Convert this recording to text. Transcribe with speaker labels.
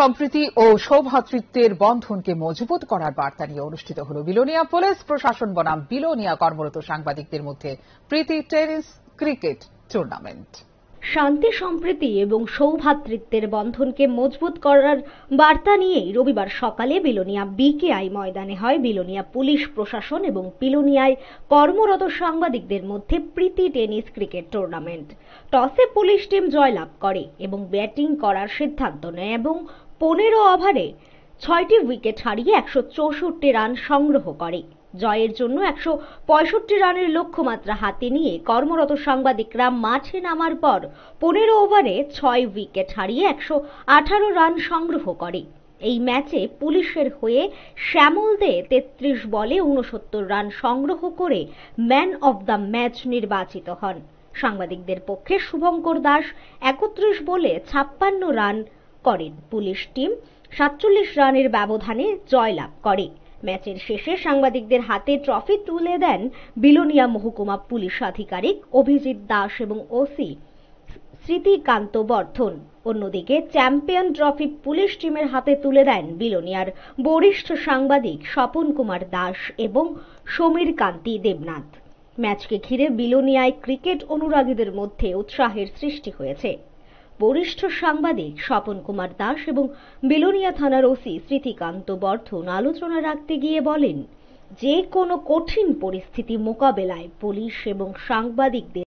Speaker 1: সম্প্রীতি ও সৌভাতৃত্বের বন্ধনকে মজবুত করার বার্তা নিয়ে অনুষ্ঠিত হল বিলোনিয়া পুলিশ প্রশাসন বনাম বিলোনিয়া কর্মরত সাংবাদিকদের মধ্যে প্রীতি টেনিস ক্রিকেট টুর্নামেন্ট
Speaker 2: শান্তি সম্প্রীতি এবং সৌভাতৃত্বের বন্ধনকে মজবুত করার বার্তা নিয়ে রবিবার সকালে বিলোনিয়া বিকেআই ময়দানে হয় বিলোনিয়া পুলিশ প্রশাসন এবং বিলোনিয়ায় কর্মরত সাংবাদিকদের মধ্যে প্রীতি টেনিস ক্রিকেট টুর্নামেন্ট টসে পুলিশ টিম জয়লাভ করে এবং ব্যাটিং করার সিদ্ধান্ত নেয় এবং পনেরো ওভারে ছয়টি উইকেট হারিয়ে একশো চৌষট্টি রান সংগ্রহ করে জয়ের জন্য একশো পঁয়ষট্টি রানের লক্ষ্যমাত্রা হাতে নিয়ে কর্মরত সাংবাদিকরা মাঠে নামার পর পনেরো ওভারে ছয় উইকেট হারিয়ে একশো আঠারো রান সংগ্রহ করে এই ম্যাচে পুলিশের হয়ে শ্যামল দে তেত্রিশ বলে উনসত্তর রান সংগ্রহ করে ম্যান অব দ্য ম্যাচ নির্বাচিত হন সাংবাদিকদের পক্ষে শুভঙ্কর দাস একত্রিশ বলে ছাপ্পান্ন রান করেন পুলিশ টিম সাতচল্লিশ রানের ব্যবধানে জয়লাভ করে ম্যাচের শেষে সাংবাদিকদের হাতে ট্রফি তুলে দেন বিলোনিয়া মহকুমা পুলিশ আধিকারিক অভিজিৎ দাস এবং ওসি স্মৃতিকান্ত বর্ধন অন্যদিকে চ্যাম্পিয়ন ট্রফি পুলিশ টিমের হাতে তুলে দেন বিলোনিয়ার বরিষ্ঠ সাংবাদিক স্বপন কুমার দাস এবং সমীর কান্তি দেবনাথ ম্যাচকে ঘিরে বিলোনিয়ায় ক্রিকেট অনুরাগীদের মধ্যে উৎসাহের সৃষ্টি হয়েছে বরিষ্ঠ সাংবাদিক স্বপন কুমার দাস এবং বিলোনিয়া থানার ওসি স্মৃতিকান্ত বর্ধন আলোচনা রাখতে গিয়ে বলেন যে কোনো কঠিন পরিস্থিতি মোকাবেলায় পুলিশ এবং সাংবাদিকদের